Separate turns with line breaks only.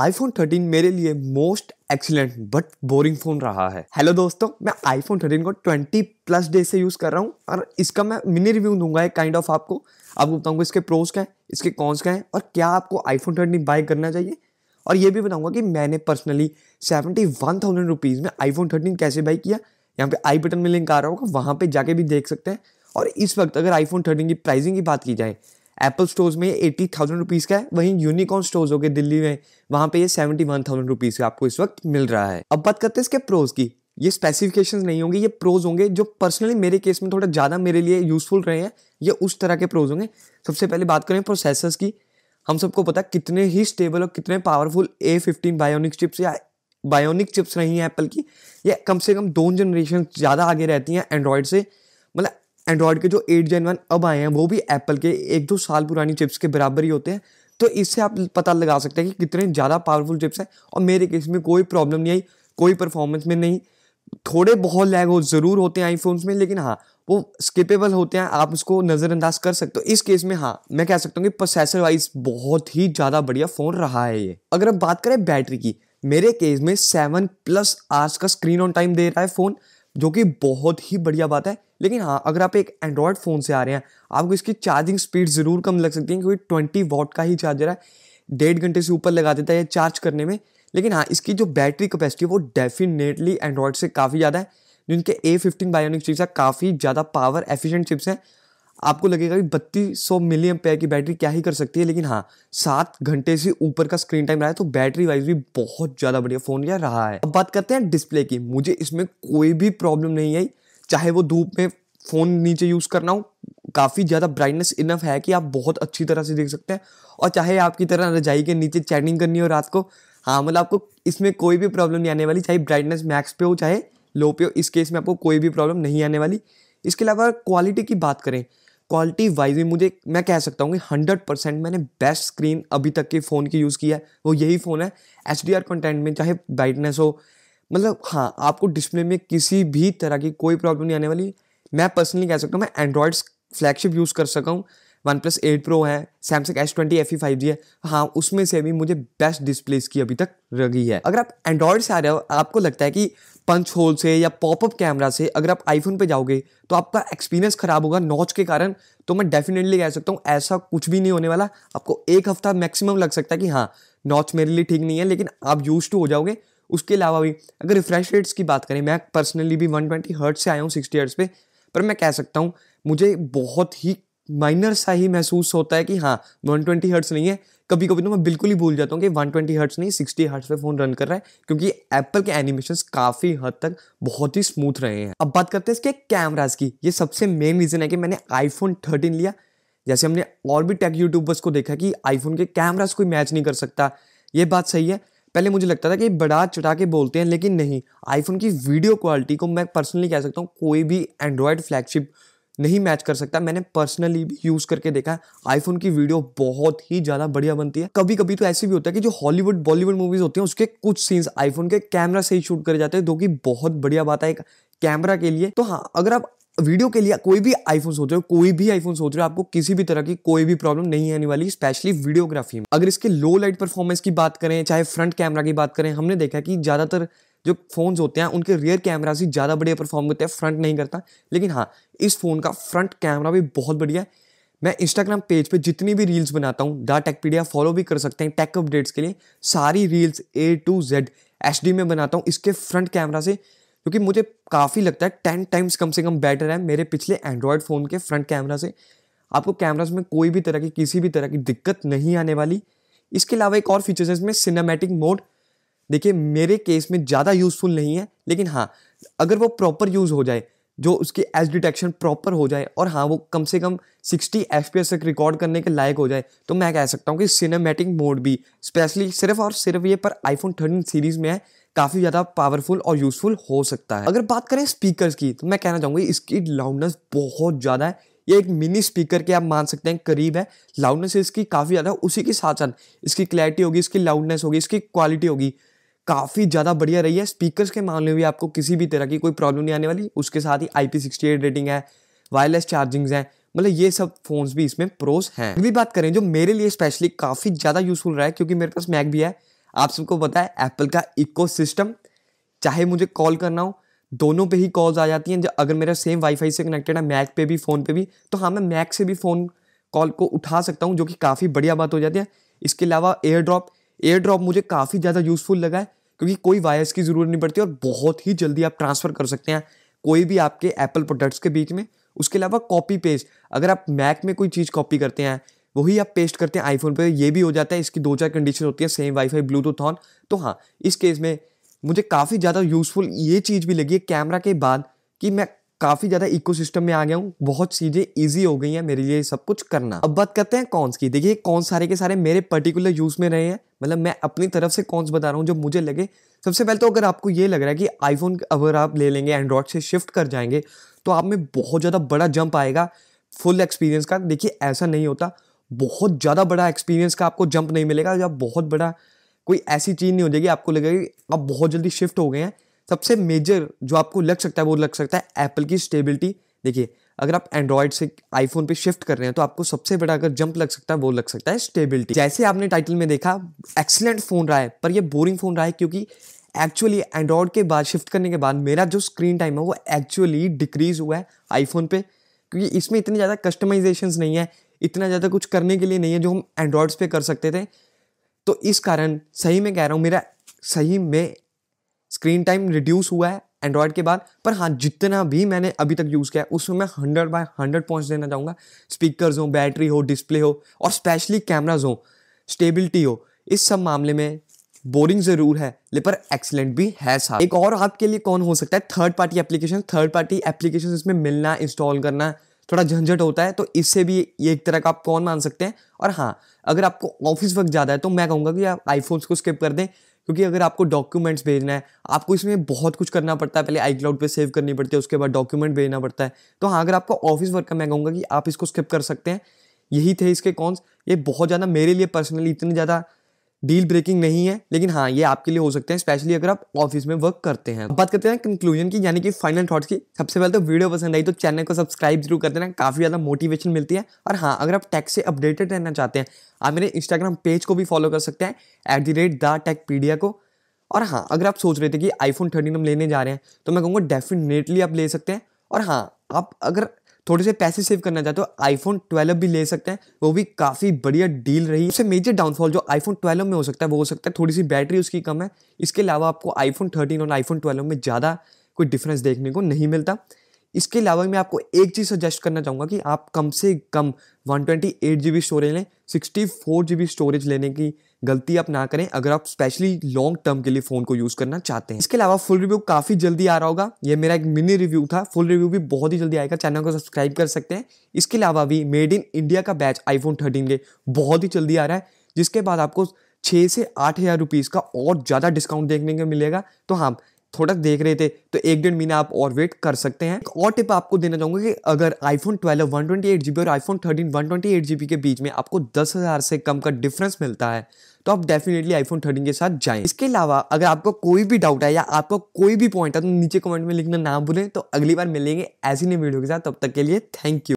iPhone 13 मेरे लिए most excellent but boring phone रहा है हेलो दोस्तों मैं आईफोन 13 को 20 प्लस डे से यूज कर रहा हूँ और इसका मैं मिनी रिव्यू दूंगा एक काइंड ऑफ आपको आपको बताऊंगा इसके प्रोज क्या है इसके कॉन्स क्या है और क्या आपको आईफोन 13 बाय करना चाहिए और ये भी बताऊंगा कि मैंने personally seventy one thousand rupees में आईफोन थर्टीन कैसे बाई किया यहाँ पे आई बटन में लिंक आ रहा होगा वहाँ पे जाके भी देख सकते हैं और इस वक्त अगर आईफोन थर्टीन की प्राइसिंग की बात की जाए एप्पल स्टोर्स में एट्टी थाउजेंड रुपीज़ का है वहीं यूनिकॉर्न स्टोर्स हो गए दिल्ली में वहाँ पे ये सेवेंटी वन थाउजेंड रुपीज़ का आपको इस वक्त मिल रहा है अब बात करते हैं इसके प्रोज की ये स्पेसिफिकेशन नहीं होंगे ये प्रोज होंगे जो पर्सनली मेरे केस में थोड़ा ज़्यादा मेरे लिए यूजफुल रहे हैं ये उस तरह के प्रोज होंगे सबसे पहले बात करें प्रोसेसर्स की हम सबको पता कितने ही स्टेबल और कितने powerful A fifteen bionic chips या बायोनिक चिप्स रही हैं एप्पल की ये कम से कम दो जनरेशन ज़्यादा आगे रहती हैं एंड्रॉयड से मतलब एंड्रॉयड के जो एट जेन वन अब आए हैं वो भी एप्पल के एक दो साल पुरानी चिप्स के बराबर ही होते हैं तो इससे आप पता लगा सकते हैं कि कितने ज़्यादा पावरफुल चिप्स हैं और मेरे केस में कोई प्रॉब्लम नहीं आई कोई परफॉर्मेंस में नहीं थोड़े बहुत लैग हो ज़रूर होते हैं आईफोन्स में लेकिन हाँ वो स्किपेबल होते हैं आप उसको नज़रअंदाज कर सकते हो इस केस में हाँ मैं कह सकता हूँ कि प्रोसेसर वाइज बहुत ही ज़्यादा बढ़िया फ़ोन रहा है ये अगर हम बात करें बैटरी की मेरे केस में सेवन प्लस आर्स का स्क्रीन ऑन टाइम दे रहा है फ़ोन जो कि बहुत ही बढ़िया बात है लेकिन हाँ अगर आप एक एंड्रॉयड फ़ोन से आ रहे हैं आपको इसकी चार्जिंग स्पीड ज़रूर कम लग सकती है क्योंकि ट्वेंटी वॉट का ही चार्जर है डेढ़ घंटे से ऊपर लगा देता है चार्ज करने में लेकिन हाँ इसकी जो बैटरी कैपेसिटी है वो डेफिनेटली एंड्रॉयड से काफ़ी ज़्यादा है जिनके ए फिफ्टीन बायोनिक चिप्स है काफ़ी ज़्यादा पावर एफिशिएंट चिप्स हैं आपको लगेगा कि बत्तीस सौ मिलियम पेयर की बैटरी क्या ही कर सकती है लेकिन हाँ सात घंटे से ऊपर का स्क्रीन टाइम रहा है तो बैटरी वाइज भी बहुत ज़्यादा बढ़िया फ़ोन लिया रहा है अब बात करते हैं डिस्प्ले की मुझे इसमें कोई भी प्रॉब्लम नहीं आई चाहे वो धूप में फ़ोन नीचे यूज़ करना हो काफ़ी ज़्यादा ब्राइटनेस इनफ है कि आप बहुत अच्छी तरह से देख सकते हैं और चाहे आपकी तरह रजाई के नीचे चैटिंग करनी हो रात को हाँ मतलब आपको इसमें कोई भी प्रॉब्लम नहीं आने वाली चाहे ब्राइटनेस मैक्स पे हो चाहे लो पे हो इस केस में आपको कोई भी प्रॉब्लम नहीं आने वाली इसके अलावा क्वालिटी की बात करें क्वालिटी वाइज भी मुझे मैं कह सकता हूँ कि हंड्रेड परसेंट मैंने बेस्ट स्क्रीन अभी तक के फ़ोन की यूज़ किया है वो यही फ़ोन है एच डी आर कंटेंट में चाहे ब्राइटनेस हो मतलब हाँ आपको डिस्प्ले में किसी भी तरह की कोई प्रॉब्लम नहीं आने वाली मैं पर्सनली कह सकता हूँ मैं एंड्रॉयड फ्लैगशिप यूज़ कर सका हूँ वन प्लस एट प्रो है Samsung S twenty F E five G है हाँ उसमें से भी मुझे बेस्ट डिस्प्ले इसकी अभी तक लगी है अगर आप एंड्रॉयड से आ रहे हो आपको लगता है कि पंच होल से या पॉपअप कैमरा से अगर आप आईफोन पे जाओगे तो आपका एक्सपीरियंस ख़राब होगा नॉच के कारण तो मैं डेफिनेटली कह सकता हूँ ऐसा कुछ भी नहीं होने वाला आपको एक हफ्ता मैक्सिमम लग सकता है कि हाँ नॉच मेरे लिए ठीक नहीं है लेकिन आप यूज टू हो जाओगे उसके अलावा भी अगर रिफ्रेश रेट्स की बात करें मैं पर्सनली भी वन ट्वेंटी हर्ट से आया हूँ सिक्सटी हर्ट्स पे पर मैं कह सकता हूँ मुझे बहुत ही माइनर सा ही महसूस होता है कि हाँ वन ट्वेंटी हर्ट्स नहीं है कभी कभी तो मैं बिल्कुल ही भूल जाता हूँ कि 120 ट्वेंटी हर्ट्स नहीं 60 हर्ट्स पे फ़ोन रन कर रहा है क्योंकि एप्पल के एनिमेशन काफ़ी हद तक बहुत ही स्मूथ रहे हैं अब बात करते हैं इसके कैमराज की ये सबसे मेन रीज़न है कि मैंने आईफोन थर्टीन लिया जैसे हमने और भी टेक यूट्यूबर्स को देखा कि आईफोन के कैमराज कोई मैच नहीं कर सकता ये बात सही है पहले मुझे लगता था कि बड़ा चुटा के बोलते हैं लेकिन नहीं आईफोन की वीडियो क्वालिटी को मैं पर्सनली कह सकता हूँ कोई भी एंड्रॉयड फ्लैगशिप नहीं मैच कर सकता मैंने पर्सनली भी यूज करके देखा आईफोन की वीडियो बहुत ही ज्यादा बढ़िया बनती है कभी कभी तो ऐसे भी होता है कि जो हॉलीवुड बॉलीवुड मूवीज होती हैं उसके कुछ सीन्स आईफोन के कैमरा से ही शूट करे जाते हैं जो कि बहुत बढ़िया बात है एक कैमरा के लिए तो हाँ अगर आप वीडियो के लिए कोई भी आईफोन सोच रहे हो कोई भी आईफोन सोच रहे हो आपको किसी भी तरह की कोई भी प्रॉब्लम नहीं आने वाली स्पेशली वीडियोग्राफी में अगर इसके लो लाइट परफॉर्मेंस की बात करें चाहे फ्रंट कैमरा की बात करें हमने देखा कि ज्यादातर जो फ़ोन्स होते हैं उनके रियर कैमराज ही ज़्यादा बढ़िया परफॉर्म करते हैं फ्रंट नहीं करता लेकिन हाँ इस फ़ोन का फ्रंट कैमरा भी बहुत बढ़िया है मैं इंस्टाग्राम पेज पे जितनी भी रील्स बनाता हूँ दा टेकपीडिया फॉलो भी कर सकते हैं टेक अपडेट्स के लिए सारी reels A to Z H में बनाता हूँ इसके फ्रंट कैमरा से क्योंकि मुझे काफ़ी लगता है टेन टाइम्स कम से कम बेटर है मेरे पिछले एंड्रॉयड फ़ोन के फ्रंट कैमरा से आपको कैमराज में कोई भी तरह की किसी भी तरह की दिक्कत नहीं आने वाली इसके अलावा एक और फीचर्स है इसमें सिनेमैटिक मोड देखिए मेरे केस में ज़्यादा यूज़फुल नहीं है लेकिन हाँ अगर वो प्रॉपर यूज़ हो जाए जो उसकी एज डिटेक्शन प्रॉपर हो जाए और हाँ वो कम से कम 60 एफ तक रिकॉर्ड करने के लायक हो जाए तो मैं कह सकता हूँ कि सिनेमैटिक मोड भी स्पेशली सिर्फ और सिर्फ ये पर आईफोन थर्टीन सीरीज़ में है काफ़ी ज़्यादा पावरफुल और यूज़फुल हो सकता है अगर बात करें स्पीकर्स की तो मैं कहना चाहूँगी इसकी लाउडनेस बहुत ज़्यादा है ये एक मिनी स्पीकर के आप मान सकते हैं करीब है लाउडनेस इसकी काफ़ी ज़्यादा उसी के साथ साथ इसकी क्लैरिटी होगी इसकी लाउडनेस होगी इसकी क्वालिटी होगी काफ़ी ज़्यादा बढ़िया रही है स्पीकर्स के मामले में भी आपको किसी भी तरह की कोई प्रॉब्लम नहीं आने वाली उसके साथ ही आई पी रेटिंग है वायरलेस चार्जिंग्स हैं मतलब ये सब फोन्स भी इसमें प्रोस हैं अभी बात करें जो मेरे लिए स्पेशली काफ़ी ज़्यादा यूज़फुल रहा है क्योंकि मेरे पास मैक भी है आप सबको पता है एप्पल का इको चाहे मुझे कॉल करना हो दोनों पे ही कॉल्स आ जाती हैं जब अगर मेरा सेम वाईफाई से कनेक्टेड है मैक पे भी फ़ोन पे भी तो हाँ मैं मैक से भी फ़ोन कॉल को उठा सकता हूँ जो कि काफ़ी बढ़िया बात हो जाती है इसके अलावा एयर ड्रॉप एयर ड्रॉप मुझे काफ़ी ज़्यादा यूज़फुल लगा है क्योंकि कोई वायर्स की ज़रूरत नहीं पड़ती और बहुत ही जल्दी आप ट्रांसफ़र कर सकते हैं कोई भी आपके एप्पल प्रोडक्ट्स के बीच में उसके अलावा कॉपी पेस्ट अगर आप मैक में कोई चीज़ कॉपी करते हैं वही आप पेस्ट करते हैं आईफोन पर ये भी हो जाता है इसकी दो चार कंडीशन होती है सेम वाईफाई ब्लूटूथ ऑन तो हाँ इस केस में मुझे काफ़ी ज़्यादा यूज़फुल ये चीज़ भी लगी है कैमरा के बाद कि मैं काफ़ी ज़्यादा इकोसिस्टम में आ गया हूँ बहुत चीज़ें ईजी हो गई हैं मेरे लिए सब कुछ करना अब बात करते हैं कॉन्स की देखिए कौन सारे के सारे मेरे पर्टिकुलर यूज़ में रहे हैं मतलब मैं अपनी तरफ से कॉन्स बता रहा हूँ जो मुझे लगे सबसे पहले तो अगर आपको ये लग रहा है कि आईफोन अगर आप ले लेंगे एंड्रॉयड से शिफ्ट कर जाएंगे तो आप में बहुत ज़्यादा बड़ा जंप आएगा फुल एक्सपीरियंस का देखिए ऐसा नहीं होता बहुत ज़्यादा बड़ा एक्सपीरियंस का आपको जंप नहीं मिलेगा या बहुत बड़ा कोई ऐसी चीज़ नहीं हो जाएगी आपको लगेगा कि आप बहुत जल्दी शिफ्ट हो गए हैं सबसे मेजर जो आपको लग सकता है वो लग सकता है एप्पल की स्टेबिलिटी देखिए अगर आप एंड्रॉयड से आईफोन पे शिफ्ट कर रहे हैं तो आपको सबसे बड़ा अगर जंप लग सकता है वो लग सकता है स्टेबिलिटी जैसे आपने टाइटल में देखा एक्सलेंट फ़ोन रहा है पर ये बोरिंग फ़ोन रहा है क्योंकि एक्चुअली एंड्रॉयड के बाद शिफ्ट करने के बाद मेरा जो स्क्रीन टाइम है वो एक्चुअली डिक्रीज हुआ है आईफोन पे क्योंकि इसमें इतनी ज़्यादा कस्टमाइजेशन नहीं है इतना ज़्यादा कुछ करने के लिए नहीं है जो हम एंड्रॉयड्स पे कर सकते थे तो इस कारण सही में कह रहा हूँ मेरा सही में स्क्रीन टाइम रिड्यूस हुआ है एंड्रॉयड के बाद पर हाँ जितना भी मैंने अभी तक यूज़ किया है उसमें मैं हंड्रेड बाय हंड्रेड पॉइंट्स देना चाहूँगा स्पीकर्स हो बैटरी हो डिस्प्ले हो और स्पेशली कैमराज हो स्टेबिलिटी हो इस सब मामले में बोरिंग ज़रूर है पर एक्सलेंट भी है साथ एक और आपके लिए कौन हो सकता है third party application third party application इसमें मिलना इंस्टॉल करना थोड़ा झंझट होता है तो इससे भी ये एक तरह का आप कौन मान सकते हैं और हाँ अगर आपको ऑफिस वर्क ज़्यादा है तो मैं कहूँगा कि आप आईफोन्स को स्किप कर दें क्योंकि अगर आपको डॉक्यूमेंट्स भेजना है आपको इसमें बहुत कुछ करना पड़ता है पहले आई क्लाउड पर सेव करनी पड़ती है उसके बाद डॉक्यूमेंट भेजना पड़ता है तो हाँ अगर आपका ऑफिस वर्क का मैं कहूँगा कि आप इसको स्किप कर सकते हैं यही थे इसके कॉन्स ये बहुत ज़्यादा मेरे लिए पर्सनली इतने ज़्यादा डील ब्रेकिंग नहीं है लेकिन हाँ ये आपके लिए हो सकते हैं स्पेशली अगर आप ऑफिस में वर्क करते हैं बात करते हैं कंक्लूजन की यानी कि फाइनल थॉट्स की सबसे पहले तो वीडियो पसंद आई तो चैनल को सब्सक्राइब जरूर कर देना काफ़ी ज़्यादा मोटिवेशन मिलती है और हाँ अगर आप टैक्स से अपडेटेड रहना चाहते हैं आप मेरे इंस्टाग्राम पेज को भी फॉलो कर सकते हैं at rate the tech pedia को और हाँ अगर आप सोच रहे थे कि आईफोन थर्टीन हम लेने जा रहे हैं तो मैं कहूँगा डेफिनेटली आप ले सकते हैं और हाँ आप अगर थोड़े से पैसे सेव करना चाहते हो आईफोन 12 भी ले सकते हैं वो भी काफ़ी बढ़िया डील रही है उससे मेजर डाउनफॉल जो आईफोन 12 में हो सकता है वो हो सकता है थोड़ी सी बैटरी उसकी कम है इसके अलावा आपको आईफोन 13 और आईफोन 12 में ज़्यादा कोई डिफरेंस देखने को नहीं मिलता इसके अलावा मैं आपको एक चीज़ सजेस्ट करना चाहूँगा कि आप कम से कम one twenty eight G B storage लें sixty four G B storage लेने की गलती आप ना करें अगर आप स्पेशली लॉन्ग टर्म के लिए फ़ोन को यूज़ करना चाहते हैं इसके अलावा फुल रिव्यू काफ़ी जल्दी आ रहा होगा ये मेरा एक मिनी रिव्यू था फुल रिव्यू भी बहुत ही जल्दी आएगा चैनल को सब्सक्राइब कर सकते हैं इसके अलावा भी मेड इन इंडिया का बैच आईफोन थर्टीन के बहुत ही जल्दी आ रहा है जिसके बाद आपको छः से आठ हज़ार रुपीज़ का और ज़्यादा डिस्काउंट देखने को मिलेगा तो हाँ थोड़ा देख रहे थे तो एक डेढ़ महीना आप और वेट कर सकते हैं एक और टिप आपको देना चाहूंगा कि अगर आईफोन एट जीबी और आईफोन एट जीबी के बीच में आपको दस हजार से कम का डिफरेंस मिलता है तो आप डेफिनेटली आईफोन थर्टीन के साथ जाए इसके अलावा अगर आपको कोई भी डाउट है या आपका कोई भी पॉइंट है तो नीचे कमेंट में लिखना ना भूलें तो अगली बार मिलेंगे ऐसी नई वीडियो के साथ तब तक के लिए थैंक यू